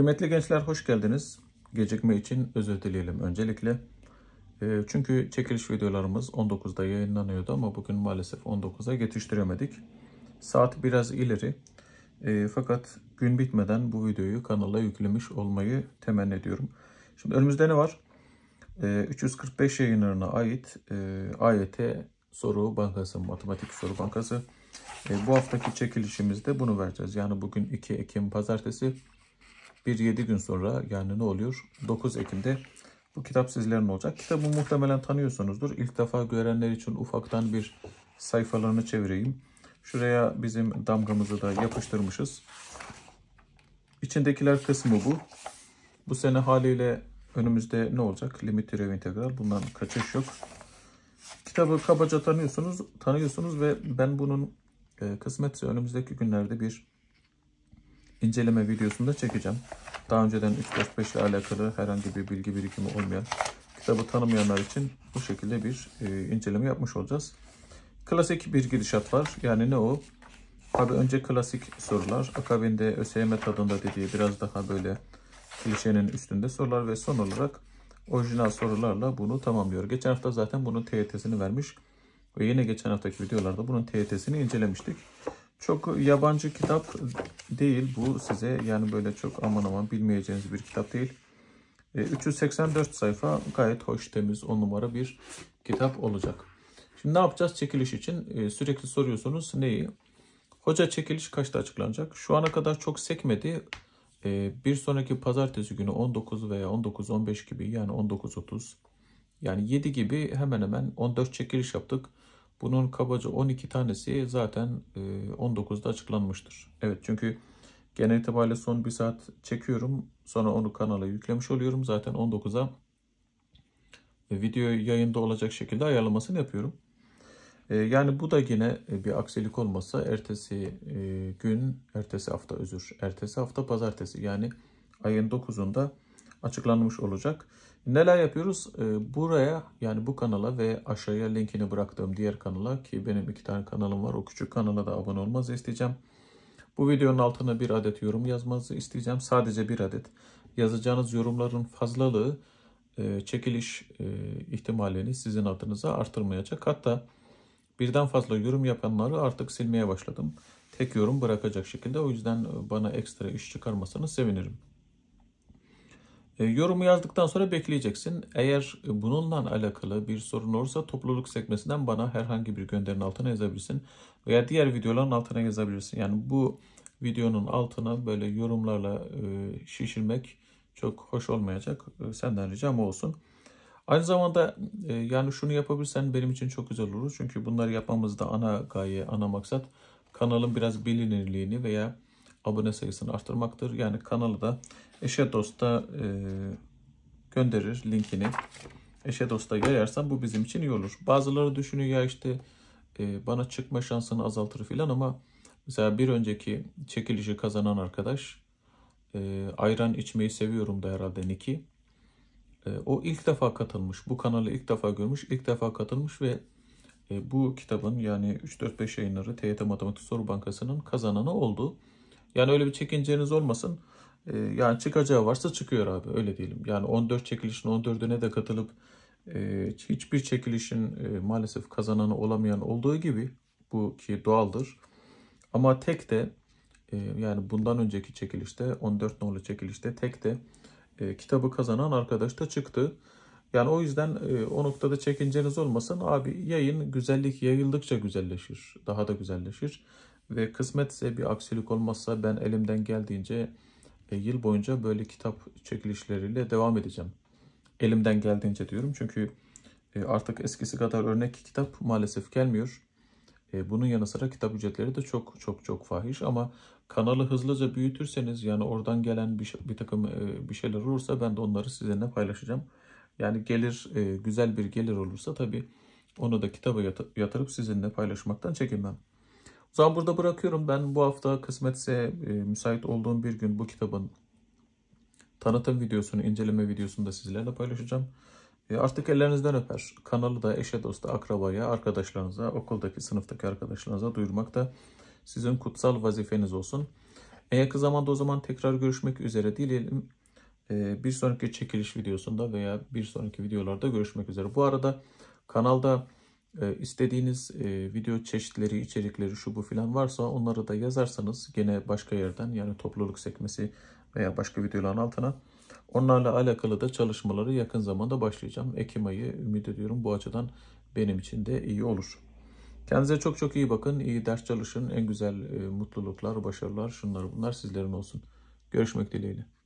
Kıymetli gençler hoş geldiniz. Gecikme için özür dileyelim öncelikle. Ee, çünkü çekiliş videolarımız 19'da yayınlanıyordu ama bugün maalesef 19'a yetiştiremedik. Saat biraz ileri. Ee, fakat gün bitmeden bu videoyu kanala yüklemiş olmayı temenni ediyorum. Şimdi önümüzde ne var? 345 ee, yayınlarına ait e, AYT Soru Bankası, Matematik Soru Bankası. bu haftaki çekilişimizde bunu vereceğiz. Yani bugün 2 Ekim Pazartesi bir 7 gün sonra yani ne oluyor? 9 Ekim'de bu kitap sizlerin olacak. Kitabı muhtemelen tanıyorsunuzdur. İlk defa görenler için ufaktan bir sayfalarını çevireyim. Şuraya bizim damgamızı da yapıştırmışız. İçindekiler kısmı bu. Bu sene haliyle önümüzde ne olacak? Limit türev integral. Bundan kaçış yok. Kitabı kabaca tanıyorsunuz, tanıyorsunuz ve ben bunun e, kısmetse önümüzdeki günlerde bir inceleme videosunda çekeceğim. Daha önceden 345 ile alakalı herhangi bir bilgi birikimi olmayan, kitabı tanımayanlar için bu şekilde bir e, inceleme yapmış olacağız. Klasik bir gidişat var. Yani ne o? Abi önce klasik sorular, akabinde ÖSYM tadında dediği biraz daha böyle klişenin üstünde sorular ve son olarak orijinal sorularla bunu tamamlıyor. Geçen hafta zaten bunun TYT'sini vermiş ve yine geçen haftaki videolarda bunun TYT'sini incelemiştik. Çok yabancı kitap değil bu size yani böyle çok aman aman bilmeyeceğiniz bir kitap değil. 384 e, sayfa gayet hoş temiz 10 numara bir kitap olacak. Şimdi ne yapacağız çekiliş için? E, sürekli soruyorsunuz neyi? Hoca çekiliş kaçta açıklanacak? Şu ana kadar çok sekmedi. E, bir sonraki pazartesi günü 19 veya 19-15 gibi yani 19-30 yani 7 gibi hemen hemen 14 çekiliş yaptık. Bunun kabaca 12 tanesi zaten 19'da e, açıklanmıştır. Evet çünkü genel itibariyle son bir saat çekiyorum. Sonra onu kanala yüklemiş oluyorum. Zaten 19'a e, video yayında olacak şekilde ayarlamasını yapıyorum. E, yani bu da yine bir aksilik olmasa ertesi gün, ertesi hafta özür, ertesi hafta pazartesi yani ayın 9'unda açıklanmış olacak. Neler yapıyoruz? Ee, buraya yani bu kanala ve aşağıya linkini bıraktığım diğer kanala ki benim iki tane kanalım var. O küçük kanala da abone olmanızı isteyeceğim. Bu videonun altına bir adet yorum yazmanızı isteyeceğim. Sadece bir adet. Yazacağınız yorumların fazlalığı e, çekiliş e, ihtimalini sizin adınıza artırmayacak. Hatta birden fazla yorum yapanları artık silmeye başladım. Tek yorum bırakacak şekilde. O yüzden e, bana ekstra iş çıkarmasanız sevinirim. E, yorumu yazdıktan sonra bekleyeceksin. Eğer bununla alakalı bir sorun olursa topluluk sekmesinden bana herhangi bir gönderin altına yazabilirsin. Veya diğer videoların altına yazabilirsin. Yani bu videonun altına böyle yorumlarla e, şişirmek çok hoş olmayacak. E, senden ricam olsun. Aynı zamanda yani şunu yapabilirsen benim için çok güzel olur. Çünkü bunları yapmamız da ana gaye, ana maksat kanalın biraz bilinirliğini veya abone sayısını arttırmaktır. Yani kanalı da Eşedost'a e, gönderir linkini. dosta yayarsan bu bizim için iyi olur. Bazıları düşünüyor ya işte e, bana çıkma şansını azaltır filan ama mesela bir önceki çekilişi kazanan arkadaş e, ayran içmeyi seviyorum da herhalde Niki. E, o ilk defa katılmış. Bu kanalı ilk defa görmüş. ilk defa katılmış ve e, bu kitabın yani 3-4-5 yayınları TYT Matematik Soru Bankası'nın kazananı oldu. Yani öyle bir çekinceniz olmasın. Ee, yani çıkacağı varsa çıkıyor abi öyle diyelim. Yani 14 çekilişin 14'üne de katılıp e, hiçbir çekilişin e, maalesef kazananı olamayan olduğu gibi bu ki doğaldır. Ama tek de e, yani bundan önceki çekilişte 14 nolu çekilişte tek de kitabı kazanan arkadaş da çıktı. Yani o yüzden o noktada çekinceniz olmasın. Abi yayın güzellik yayıldıkça güzelleşir. Daha da güzelleşir. Ve kısmetse bir aksilik olmazsa ben elimden geldiğince e, yıl boyunca böyle kitap çekilişleriyle devam edeceğim. Elimden geldiğince diyorum çünkü e, artık eskisi kadar örnek kitap maalesef gelmiyor. E, bunun yanı sıra kitap ücretleri de çok çok çok fahiş ama kanalı hızlıca büyütürseniz yani oradan gelen bir, bir takım bir şeyler olursa ben de onları sizinle paylaşacağım. Yani gelir güzel bir gelir olursa tabii onu da kitaba yatırıp sizinle paylaşmaktan çekinmem. O zaman burada bırakıyorum. Ben bu hafta kısmetse e, müsait olduğum bir gün bu kitabın tanıtım videosunu, inceleme videosunu da sizlerle paylaşacağım. E, artık ellerinizden öper. Kanalı da eşe, dosta, akrabaya, arkadaşlarınıza, okuldaki, sınıftaki arkadaşlarınıza duyurmak da sizin kutsal vazifeniz olsun. En yakın zamanda o zaman tekrar görüşmek üzere dileyelim. E, bir sonraki çekiliş videosunda veya bir sonraki videolarda görüşmek üzere. Bu arada kanalda ee, e, istediğiniz video çeşitleri, içerikleri şu bu filan varsa onları da yazarsanız gene başka yerden yani topluluk sekmesi veya başka videoların altına onlarla alakalı da çalışmaları yakın zamanda başlayacağım. Ekim ayı ümit ediyorum bu açıdan benim için de iyi olur. Kendinize çok çok iyi bakın. iyi ders çalışın. En güzel e, mutluluklar, başarılar, şunlar bunlar sizlerin olsun. Görüşmek dileğiyle.